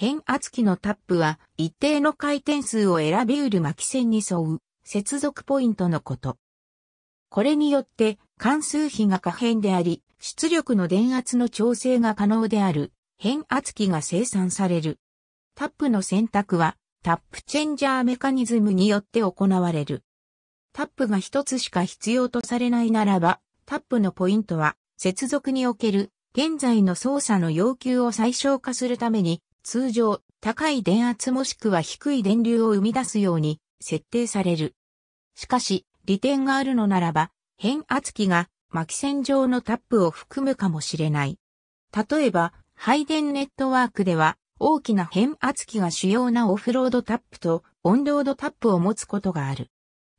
変圧器のタップは一定の回転数を選び得る巻き線に沿う接続ポイントのこと。これによって関数比が可変であり、出力の電圧の調整が可能である変圧器が生産される。タップの選択はタップチェンジャーメカニズムによって行われる。タップが一つしか必要とされないならば、タップのポイントは接続における現在の操作の要求を最小化するために通常、高い電圧もしくは低い電流を生み出すように設定される。しかし、利点があるのならば、変圧器が巻線上のタップを含むかもしれない。例えば、配電ネットワークでは、大きな変圧器が主要なオフロードタップとオンロードタップを持つことがある。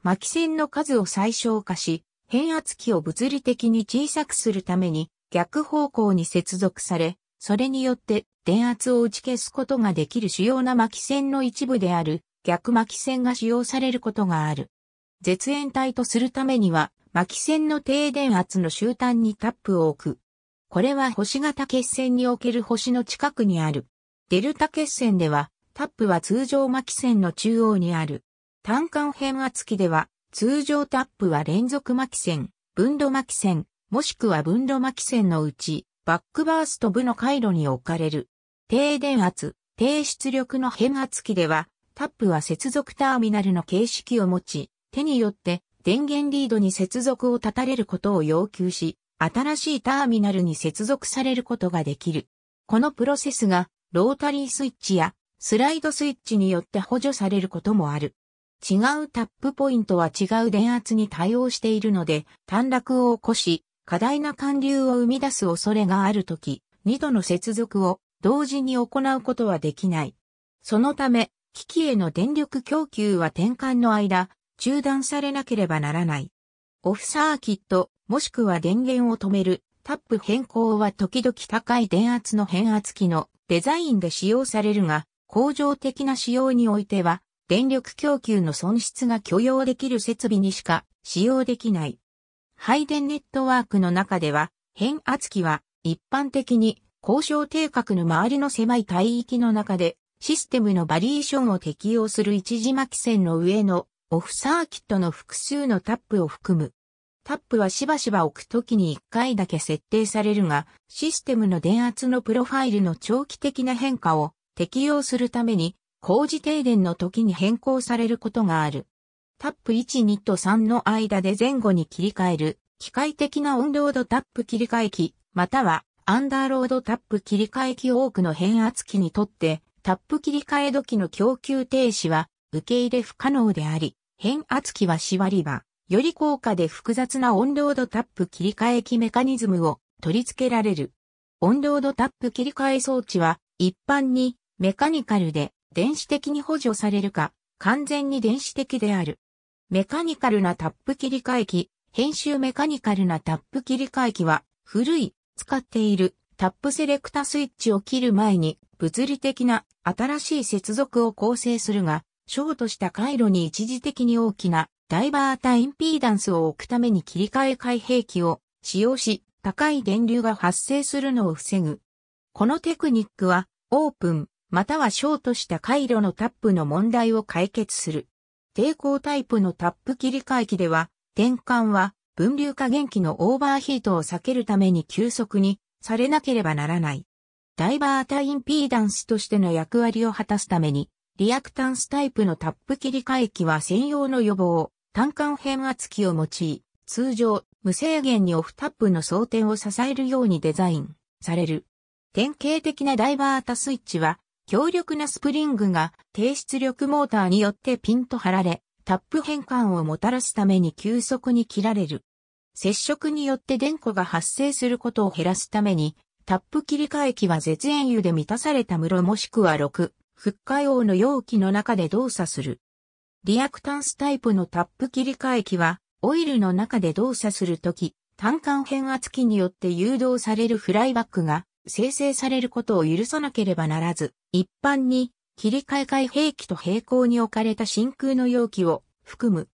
巻線の数を最小化し、変圧器を物理的に小さくするために逆方向に接続され、それによって電圧を打ち消すことができる主要な巻線の一部である逆巻線が使用されることがある。絶縁体とするためには巻線の低電圧の終端にタップを置く。これは星型血線における星の近くにある。デルタ血線ではタップは通常巻線の中央にある。単管変圧器では通常タップは連続巻線、分度巻線、もしくは分度巻線のうちバックバースト部の回路に置かれる。低電圧、低出力の変圧器では、タップは接続ターミナルの形式を持ち、手によって電源リードに接続を断たれることを要求し、新しいターミナルに接続されることができる。このプロセスがロータリースイッチやスライドスイッチによって補助されることもある。違うタップポイントは違う電圧に対応しているので、短絡を起こし、過大な寒流を生み出す恐れがあるとき、二度の接続を同時に行うことはできない。そのため、機器への電力供給は転換の間、中断されなければならない。オフサーキット、もしくは電源を止める、タップ変更は時々高い電圧の変圧器のデザインで使用されるが、工場的な使用においては、電力供給の損失が許容できる設備にしか使用できない。配電ネットワークの中では、変圧器は一般的に交渉定格の周りの狭い帯域の中でシステムのバリエーションを適用する一時巻線の上のオフサーキットの複数のタップを含む。タップはしばしば置くときに1回だけ設定されるが、システムの電圧のプロファイルの長期的な変化を適用するために、工事停電の時に変更されることがある。タップ1、2と3の間で前後に切り替える、機械的なオンロードタップ切り替え機、またはアンダーロードタップ切り替え機多くの変圧器にとって、タップ切り替え時の供給停止は受け入れ不可能であり、変圧器は縛り場、より高価で複雑なオンロードタップ切り替え機メカニズムを取り付けられる。オンロードタップ切り替え装置は一般にメカニカルで電子的に補助されるか完全に電子的である。メカニカルなタップ切り替え機、編集メカニカルなタップ切り替え機は、古い、使っているタップセレクタスイッチを切る前に、物理的な新しい接続を構成するが、ショートした回路に一時的に大きなダイバータインピーダンスを置くために切り替え開閉器を使用し、高い電流が発生するのを防ぐ。このテクニックは、オープン、またはショートした回路のタップの問題を解決する。抵抗タイプのタップ切り替え機では、転換は分流化元器のオーバーヒートを避けるために急速にされなければならない。ダイバータインピーダンスとしての役割を果たすために、リアクタンスタイプのタップ切り替え機は専用の予防、単管変圧器を用い、通常、無制限にオフタップの装填を支えるようにデザインされる。典型的なダイバータスイッチは、強力なスプリングが低出力モーターによってピンと張られ、タップ変換をもたらすために急速に切られる。接触によって電弧が発生することを減らすために、タップ切り替え機は絶縁油で満たされた室もしくは6、フッ化用の容器の中で動作する。リアクタンスタイプのタップ切り替え機は、オイルの中で動作するとき、単管変圧器によって誘導されるフライバックが生成されることを許さなければならず、一般に切り替ええ兵器と並行に置かれた真空の容器を含む。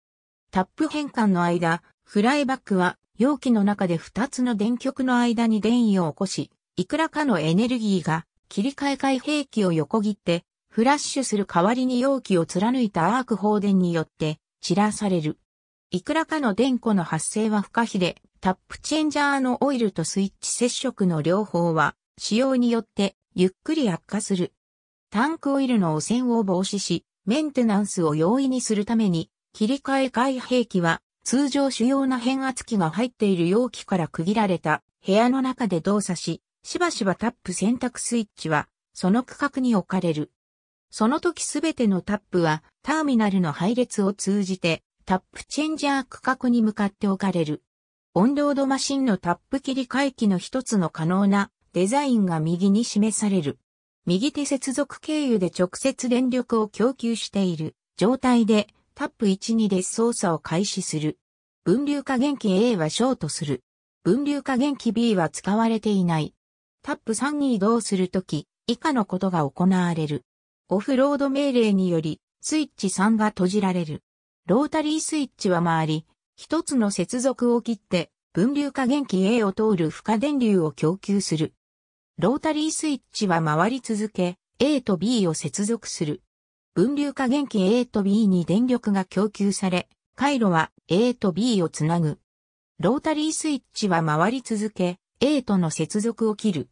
タップ変換の間、フライバックは容器の中で2つの電極の間に電位を起こし、いくらかのエネルギーが切り替ええ兵器を横切ってフラッシュする代わりに容器を貫いたアーク放電によって散らされる。いくらかの電子の発生は不可避で、タップチェンジャーのオイルとスイッチ接触の両方は使用によってゆっくり悪化する。タンクオイルの汚染を防止し、メンテナンスを容易にするために、切り替え外兵器は通常主要な変圧器が入っている容器から区切られた部屋の中で動作し、しばしばタップ選択スイッチはその区画に置かれる。その時すべてのタップはターミナルの配列を通じてタップチェンジャー区画に向かって置かれる。オンロードマシンのタップ切り替え機の一つの可能なデザインが右に示される。右手接続経由で直接電力を供給している状態でタップ12で操作を開始する。分流加減器 A はショートする。分流加減器 B は使われていない。タップ3に移動するとき、以下のことが行われる。オフロード命令により、スイッチ3が閉じられる。ロータリースイッチは回り、一つの接続を切って、分流加減器 A を通る負荷電流を供給する。ロータリースイッチは回り続け、A と B を接続する。分流加減器 A と B に電力が供給され、回路は A と B をつなぐ。ロータリースイッチは回り続け、A との接続を切る。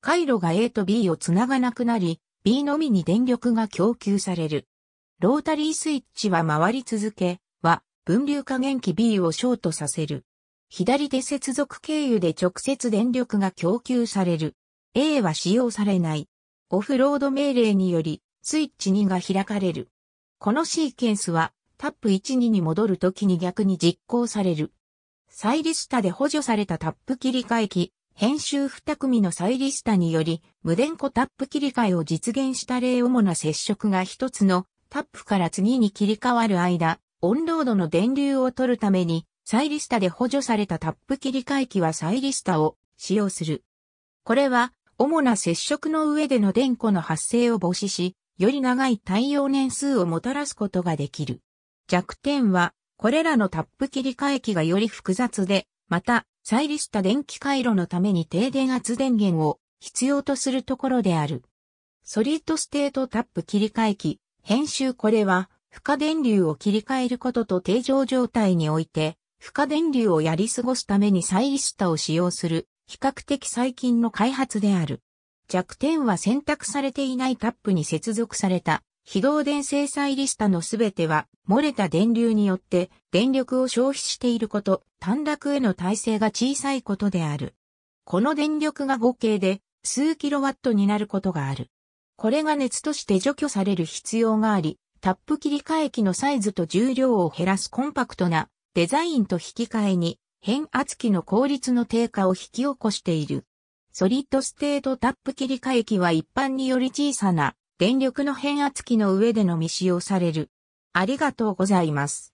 回路が A と B をつながなくなり、B のみに電力が供給される。ロータリースイッチは回り続け、は、分流加減器 B をショートさせる。左手接続経由で直接電力が供給される。A は使用されない。オフロード命令により、スイッチ2が開かれる。このシーケンスは、タップ12に戻るときに逆に実行される。サイリスタで補助されたタップ切り替え機、編集2組のサイリスタにより、無電子タップ切り替えを実現した例主な接触が一つのタップから次に切り替わる間、オンロードの電流を取るために、サイリスタで補助されたタップ切り替え機はサイリスタを使用する。これは主な接触の上での電弧の発生を防止し、より長い対応年数をもたらすことができる。弱点は、これらのタップ切り替え機がより複雑で、また、再利した電気回路のために低電圧電源を必要とするところである。ソリッドステートタップ切り替え機、編集これは、負荷電流を切り替えることと定常状態において、負荷電流をやり過ごすために再リスタを使用する比較的最近の開発である。弱点は選択されていないタップに接続された非導電制裁リスタのすべては漏れた電流によって電力を消費していること、短絡への耐性が小さいことである。この電力が合計で数キロワットになることがある。これが熱として除去される必要があり、タップ切り替え機のサイズと重量を減らすコンパクトなデザインと引き換えに変圧器の効率の低下を引き起こしている。ソリッドステートタップ切り替え機は一般により小さな電力の変圧器の上でのみ使用される。ありがとうございます。